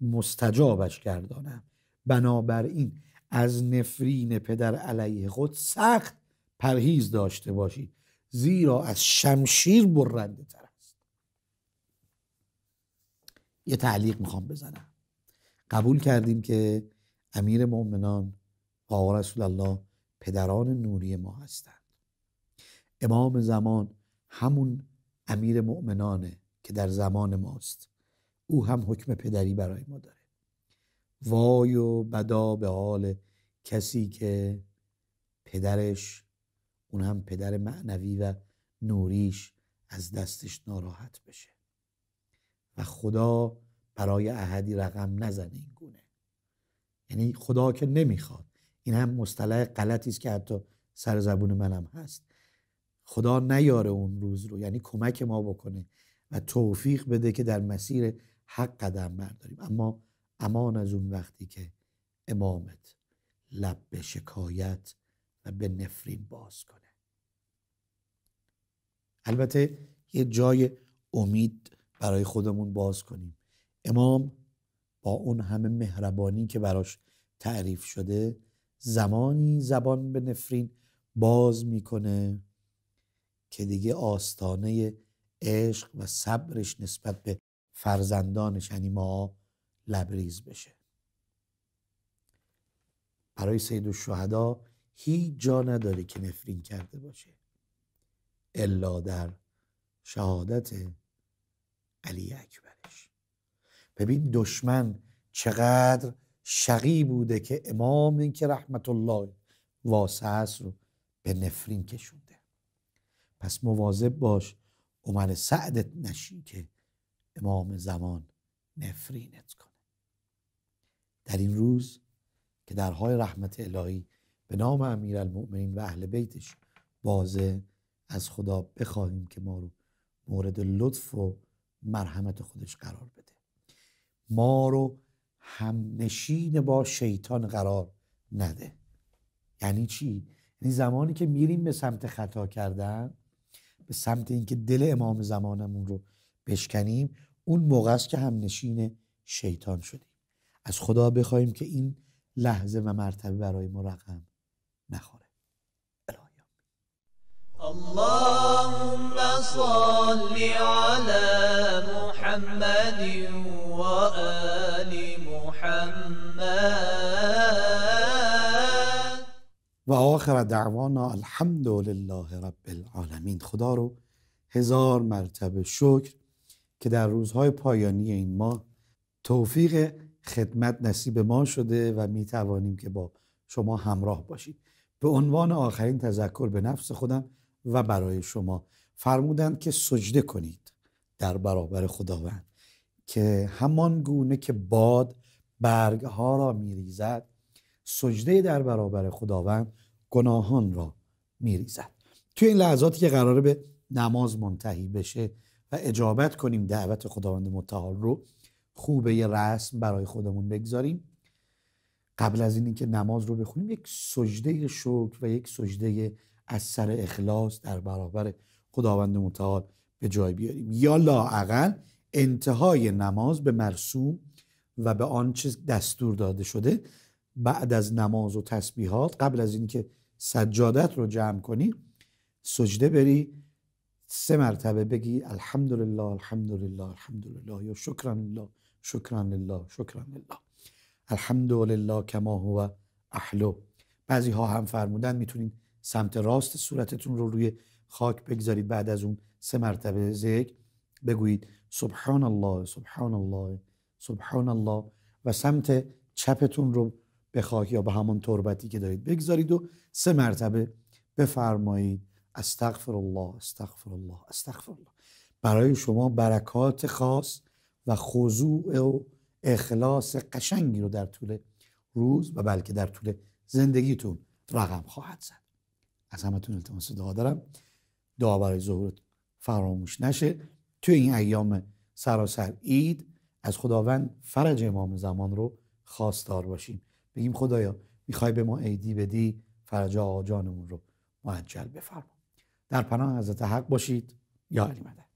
Speaker 1: مستجابش گردانم بنابراین از نفرین پدر علیه خود سخت پرهیز داشته باشید زیرا از شمشیر برنده تر است یه تعلیق میخوام بزنم قبول کردیم که امیر مؤمنان آقا رسول الله پدران نوری ما هستند امام زمان همون امیر مؤمنانه که در زمان ماست او هم حکم پدری برای ما داره وای و بدا به حال کسی که پدرش اون هم پدر معنوی و نوریش از دستش ناراحت بشه و خدا برای اهدی رقم نزنه این گونه یعنی خدا که نمیخواد این هم مصطلح غلطی است که حتی سر زبون منم هست خدا نیاره اون روز رو یعنی کمک ما بکنه و توفیق بده که در مسیر حق قدم برداریم اما امان از اون وقتی که امامت لب به شکایت و به نفرین باز کنه البته یه جای امید برای خودمون باز کنیم امام با اون همه مهربانی که براش تعریف شده زمانی زبان به نفرین باز میکنه که دیگه آستانه عشق و صبرش نسبت به فرزندانش یعنی ما لبریز بشه برای سید و شهدا هیچ جا نداره که نفرین کرده باشه الا در شهادت علی اکبرش ببین دشمن چقدر شقی بوده که امام که رحمت الله واسعه رو به نفرین کشونده پس مواظب باش عمر سعدت نشی که امام زمان نفرینت کن در این روز که درهای رحمت الهی به نام امیر المؤمنین و اهل بیتش بازه از خدا بخواهیم که ما رو مورد لطف و مرحمت خودش قرار بده ما رو همنشین با شیطان قرار نده یعنی چی؟ یعنی زمانی که میریم به سمت خطا کردن به سمت اینکه دل امام زمانمون رو بشکنیم اون موقع است که نشین شیطان شدیم از خدا بخوایم که این لحظه و مرتبه برای ما رقم نخوره
Speaker 2: اللهم صل على محمد آل محمد
Speaker 1: و آخر دعوانا الحمد لله رب العالمین خدا رو هزار مرتبه شکر که در روزهای پایانی این ماه توفیق خدمت نصیب ما شده و می توانیم که با شما همراه باشید به عنوان آخرین تذکر به نفس خودم و برای شما فرمودند که سجده کنید در برابر خداوند که همان گونه که باد برگ ها را ریزد سجده در برابر خداوند گناهان را می ریزد توی این لحظاتی که قراره به نماز منتهی بشه و اجابت کنیم دعوت خداوند متعال رو خوبه یه رسم برای خودمون بگذاریم قبل از اینکه نماز رو بخونیم یک سجده شکر و یک سجده از سر اخلاص در برابر خداوند متعال به جای بیاریم یا لاعقل انتهای نماز به مرسوم و به آنچه دستور داده شده بعد از نماز و تسبیحات قبل از اینکه سجادت رو جمع کنی سجده بری سه مرتبه بگی الحمدلله الحمدلله الحمدلله یا شکران شکرا لله شکرا لله الحمد لله کما هو احلو بعضی ها هم فرمودن میتونید سمت راست صورتتون رو روی خاک بگذارید بعد از اون سه مرتبه ذکر بگویید سبحان الله سبحان الله سبحان الله و سمت چپتون رو به خاک یا به همون تربتی که دارید بگذارید و سه مرتبه بفرمایید استغفر الله استغفر الله استغفر الله برای شما برکات خاص و خضوع و اخلاص قشنگی رو در طول روز و بلکه در طول زندگیتون رقم خواهد زد از همتون التماس دعا دارم دعا برای ظهور فراموش نشه توی این ایام سراسر اید از خداوند فرج امام زمان رو خواستار باشیم بگیم خدایا میخوای به ما عیدی بدی فرج آجانمون رو معجل بفرما در پناه حضرت حق باشید یا
Speaker 4: علی